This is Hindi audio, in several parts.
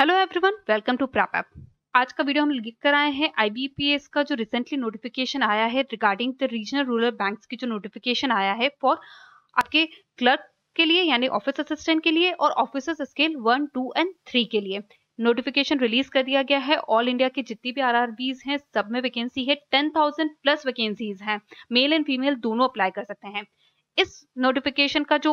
हेलो एवरीवन वेलकम टू प्राप एप आज का वीडियो हम लिख कर आए हैं आईबीपीएस का जो रिसेंटली नोटिफिकेशन आया है regarding the regional rural banks की जो नोटिफिकेशन आया है फॉर आपके क्लर्क के लिए यानी ऑफिस असिस्टेंट के लिए और officers scale one two and three के लिए नोटिफिकेशन रिलीज कर दिया गया है ऑल इंडिया के जितनी भी आर हैं सब में वैकेंसी है टेन थाउजेंड प्लस वैकेंसीज हैं मेल एंड फीमेल दोनों अप्लाई कर सकते हैं इस नोटिफिकेशन का जो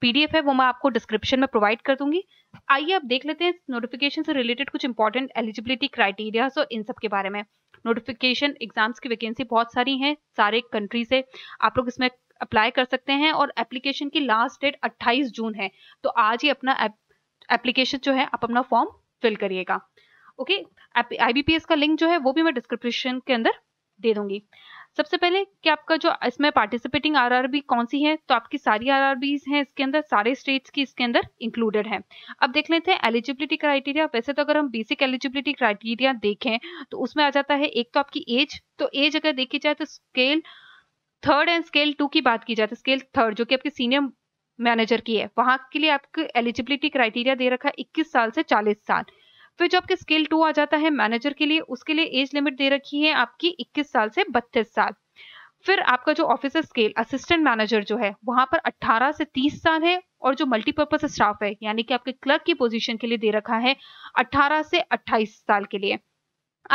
पीडीएफ है वो मैं आपको डिस्क्रिप्शन में प्रोवाइड कर दूंगी आइए आप देख लेते हैं नोटिफिकेशन से रिलेटेड कुछ इंपॉर्टेंट एलिजिबिलिटी क्राइटेरिया और इन सब के बारे में नोटिफिकेशन एग्जाम्स की वैकेंसी बहुत सारी हैं सारे कंट्री से आप लोग इसमें अप्लाई कर सकते हैं और एप्लीकेशन की लास्ट डेट 28 जून है तो आज ही अपना एप्लीकेशन जो है आप अपना फॉर्म फिल करिएगा ओके आईबीपीएस का लिंक जो है वो भी मैं डिस्क्रिप्शन के अंदर दे दूंगी सबसे पहले कि आपका जो इसमें पार्टिसिपेटिंग आरआरबी कौन सी है तो आपकी सारी आरआरबीज हैं इसके अंदर सारे स्टेट्स की इसके अंदर इंक्लूडेड है अब देख लेते हैं एलिजिबिलिटी क्राइटेरिया वैसे तो अगर हम बेसिक एलिजिबिलिटी क्राइटेरिया देखें तो उसमें आ जाता है एक तो आपकी एज तो एज अगर देखी जाए तो scale third and scale two की बात की जाए तो स्केल थर्ड जो कि आपकी सीनियर मैनेजर की है वहां के लिए आपको एलिजिबिलिटी क्राइटेरिया दे रखा है 21 साल से 40 साल फिर जो आपके स्केल टू आ जाता है मैनेजर के लिए उसके लिए एज लिमिट दे रखी है आपकी इक्कीस साल से बत्तीस साल फिर आपका जो ऑफिसर स्केल असिस्टेंट मैनेजर जो है वहां पर 18 से 30 साल है और जो मल्टीपर्पज स्टाफ है यानी कि आपके क्लर्क की पोजीशन के लिए दे रखा है 18 से 28 साल के लिए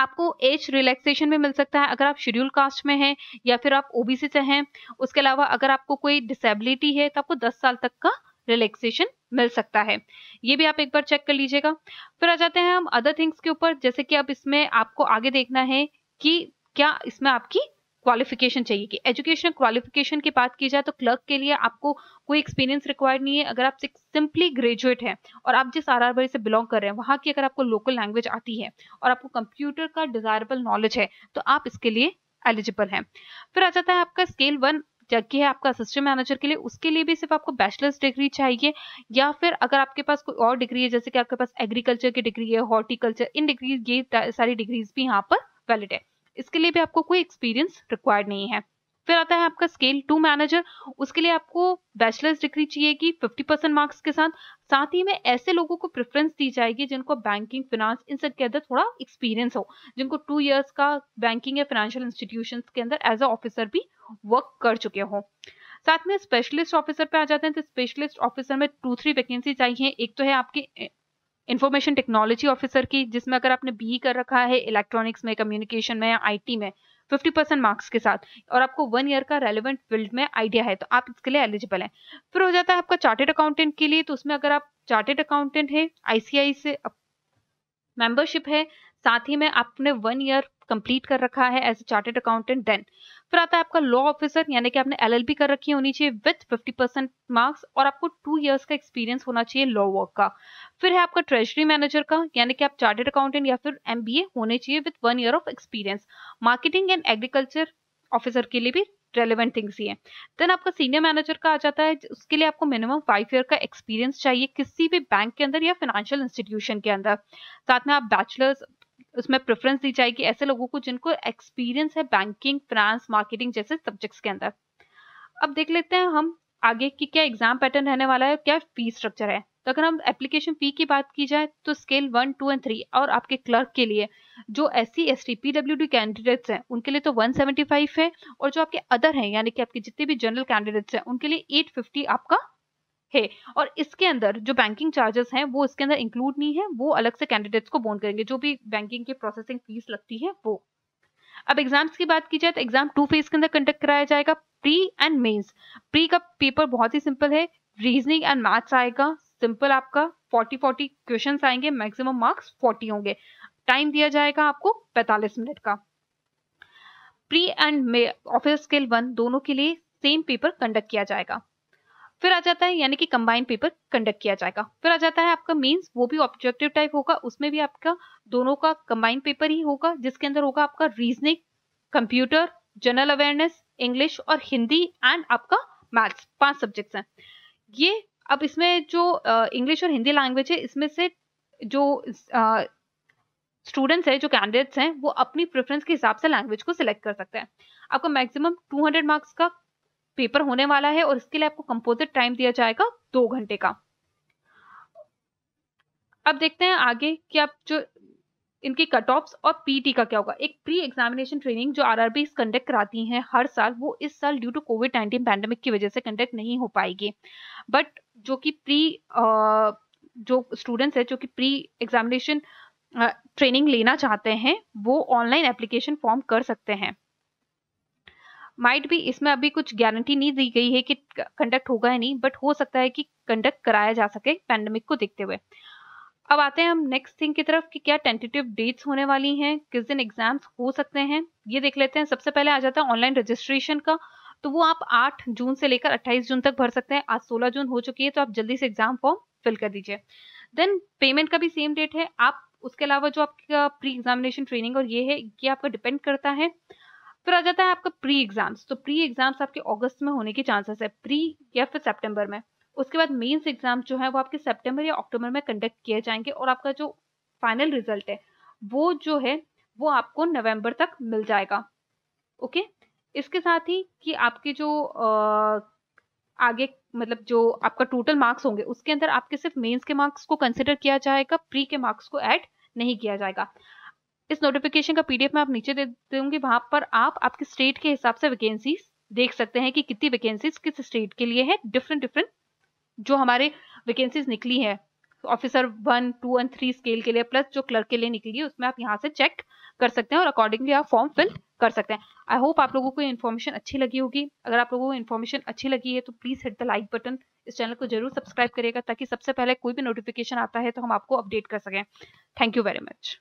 आपको एज रिलैक्सेशन में मिल सकता है अगर आप शेड्यूल कास्ट में हैं या फिर आप ओबीसी से हैं उसके अलावा अगर आपको कोई डिसेबिलिटी है तो आपको 10 साल तक का रिलैक्सेशन मिल सकता है ये भी आप एक बार चेक कर लीजिएगा फिर आ जाते हैं हम अदर थिंग्स के ऊपर जैसे कि अब इसमें आपको आगे देखना है कि क्या इसमें आपकी क्वालिफिकेशन चाहिए कि एजुकेशन क्वालिफिकेशन की बात की जाए तो क्लर्क के लिए आपको कोई एक्सपीरियंस रिक्वायर्ड नहीं है अगर आप सिंपली ग्रेजुएट हैं और आप जिस आर आर से बिलोंग कर रहे हैं वहां की अगर आपको लोकल लैंग्वेज आती है और आपको कंप्यूटर का डिजायरेबल नॉलेज है तो आप इसके लिए एलिजिबल हैं फिर आ जाता है आपका स्केल वन जबकि है आपका असिस्टेंट मैनेजर के लिए उसके लिए भी सिर्फ आपको बैचलर्स डिग्री चाहिए या फिर अगर आपके पास कोई और डिग्री है जैसे कि आपके पास एग्रीकल्चर की डिग्री है हॉर्टिकल्चर इन डिग्री ये सारी डिग्रीज भी यहाँ पर वैलिड है इसके लिए भी आपको कोई एक्सपीरियंस रिक्वायर्ड नहीं है फिर आता है आपका स्केल टू मैनेजर उसके लिए आपको बैचलर्स डिग्री चाहिए कि 50 परसेंट मार्क्स के साथ साथ ही में ऐसे लोगों को प्रेफरेंस दी जाएगी जिनको बैंकिंग फिनांस इन सब के अंदर थोड़ा एक्सपीरियंस हो जिनको टू इयर्स का बैंकिंग या फाइनेंशियल इंस्टीट्यूशन के अंदर एज अ ऑफिसर भी वर्क कर चुके हों साथ में स्पेशलिस्ट ऑफिसर पे आ जाते हैं तो स्पेशलिस्ट ऑफिसर में टू थ्री वैकेंसी चाहिए एक तो है आपके इंफॉर्मेशन टेक्नोलॉजी ऑफिसर की जिसमें अगर आपने बीई e कर रखा है इलेक्ट्रॉनिक्स में कम्युनिकेशन में या आईटी में फिफ्टी परसेंट मार्क्स के साथ और आपको वन ईयर का रेलिवेंट फील्ड में आइडिया है तो आप इसके लिए एलिजिबल है फिर हो जाता है आपका चार्टेड अकाउंटेंट के लिए तो उसमें अगर आप चार्टेड अकाउंटेंट है आईसीआई से मेंबरशिप है साथ ही में आपने वन ईयर कंप्लीट कर रखा है as a chartered accountant then फिर आता है आपका लॉ ऑफिसर यानी कि आपने एलएलबी कर रखी होनी चाहिए विथ 50 परसेंट मार्क्स और आपको टू इयर्स का एक्सपीरियंस होना चाहिए लॉ वर्क का फिर है आपका ट्रेजरी मैनेजर का यानी कि आप चार्टेड अकाउंटेंट या फिर एमबीए होने चाहिए with one year of experience marketing and agriculture officer के लिए भी रेलिवेंट थिंग्स ही है देन आपका सीनियर मैनेजर का आ जाता है उसके लिए आपको मिनिमम फाइव ईयर का एक्सपीरियंस चाहिए किसी भी बैंक के अंदर या फिनेंशियल इंस्टीट्यूशन के अंदर साथ में आप बैचलर्स उसमें प्रेफरेंस दी जाएगी ऐसे लोगों को जिनको एक्सपीरियंस है बैंकिंग फाइनेंस मार्केटिंग जैसे सब्जेक्ट्स के अंदर अब देख लेते हैं हम आगे की क्या एग्जाम पैटर्न रहने वाला है क्या फी स्ट्रक्चर है तो अगर हम एप्लीकेशन फी की बात की जाए तो scale one two and three और आपके क्लर्क के लिए जो S C S T P W D candidates हैं उनके लिए तो 175 है और जो आपके अदर हैं यानी कि आपके जितने भी जनरल कैंडिडेट्स हैं उनके लिए 850 आपका है और इसके अंदर जो बैंकिंग चार्जेस हैं वो इसके अंदर इंक्लूड नहीं है वो अलग से कैंडिडेट्स को बोन करेंगे जो भी बैंकिंग के प्रोसेसिंग फीस लगती है वो अब एग्जाम्स की बात की जाए तो एग्जाम टू फेज के अंदर कंडक्ट कराया जाएगा प्री एंड मेन्स प्री का पेपर बहुत ही सिंपल है रीजनिंग एंड मैथ्स आएगा सिंपल आपका 40 40 क्वेश्चन आएंगे मैक्सिमम मार्क्स 40 होंगे टाइम दिया जाएगा आपको 45 मिनट का pre and office scale one दोनों के लिए सेम पेपर कंडक्ट किया जाएगा फिर आ जाता है यानी कि कंबाइंड पेपर कंडक्ट किया जाएगा फिर आ जाता है आपका मेंस वो भी ऑब्जेक्टिव टाइप होगा उसमें भी आपका दोनों का कंबाइंड पेपर ही होगा जिसके अंदर होगा आपका reasoning computer general awareness English और हिंदी एंड आपका मैथ्स पांच सब्जेक्ट्स हैं ये अब इसमें जो इंग्लिश uh, और हिंदी लैंग्वेज है इसमें से जो uh, स्टूडेंट्स हैं जो कैंडिडेट्स हैं वो अपनी प्रेफरेंस के हिसाब से लैंग्वेज को सिलेक्ट कर सकते हैं आपका मैक्सिमम 200 मार्क्स का पेपर होने वाला है और इसके लिए आपको कंपोजिट टाइम दिया जाएगा दो घंटे का अब देखते हैं आगे कि आप जो इनकी कट ऑफ्स और पीटी का क्या होगा एक प्री एग्जामिनेशन ट्रेनिंग जो आरआरबी कंडक्ट कराती हैं हर साल वो इस साल due to COVID nineteen pandemic की वजह से कंडक्ट नहीं हो पाएगी बट जो कि प्री जो स्टूडेंट्स है जो कि प्री एग्जामिनेशन ट्रेनिंग लेना चाहते हैं वो ऑनलाइन एप्लीकेशन फॉर्म कर सकते हैं माइट भी इसमें अभी कुछ गारंटी नहीं दी गई है कि कंडक्ट होगा या नहीं बट हो सकता है कि कंडक्ट कराया जा सके पैंडमिक को देखते हुए अब आते हैं हम नेक्स्ट थिंग की तरफ कि क्या टेंटेटिव डेट्स होने वाली हैं किस दिन एग्जाम्स हो सकते हैं ये देख लेते हैं सबसे पहले आ जाता है ऑनलाइन रजिस्ट्रेशन का तो वो आप 8 जून से लेकर 28 जून तक भर सकते हैं आज 16 जून हो चुकी है तो आप जल्दी से एग्जाम फॉर्म फिल कर दीजिए देन पेमेंट का भी सेम डेट है आप उसके अलावा जो आपका प्री एग्जामिनेशन ट्रेनिंग और ये है ये आपका डिपेंड करता है फिर आ जाता है आपका प्री एग्जाम्स तो प्री एग्जाम्स आपके अगस्त में होने के चांसेस है प्री या फिर सेप्टेम्बर में उसके बाद मेन्स एग्जाम जो है वो आपके सेप्टेम्बर या अक्टूबर में कंडक्ट किए जाएंगे और आपका जो फाइनल रिजल्ट है वो जो है वो आपको नवम्बर तक मिल जाएगा ओके इसके साथ ही कि आपके जो आ, आगे मतलब जो आपका टोटल मार्क्स होंगे उसके अंदर आपके सिर्फ मेंस के मार्क्स को कंसिडर किया जाएगा प्री के मार्क्स को ऐड नहीं किया जाएगा इस नोटिफिकेशन का पीडीएफ में आप नीचे दे दूंगी वहां पर आप आपके स्टेट के हिसाब से वैकेंसी देख सकते हैं कि कितनी वैकेंसीज किस स्टेट के लिए है डिफरेंट डिफरेंट जो हमारे वैकेंसीज निकली है officer one two and three scale के लिए प्लस जो क्लर्क के लिए निकली है उसमें आप यहाँ से चेक कर सकते हैं और अकॉर्डिंगली आप फॉर्म फिल कर सकते हैं आई होप आप लोगों को इन्फॉर्मेशन अच्छी लगी होगी अगर आप लोगों को इन्फॉर्मेशन अच्छी लगी है तो please hit the like button इस चैनल को जरूर सब्सक्राइब करिएगा ताकि सबसे पहले कोई भी नोटिफिकेशन आता है तो हम आपको अपडेट कर सकें थैंक यू वेरी मच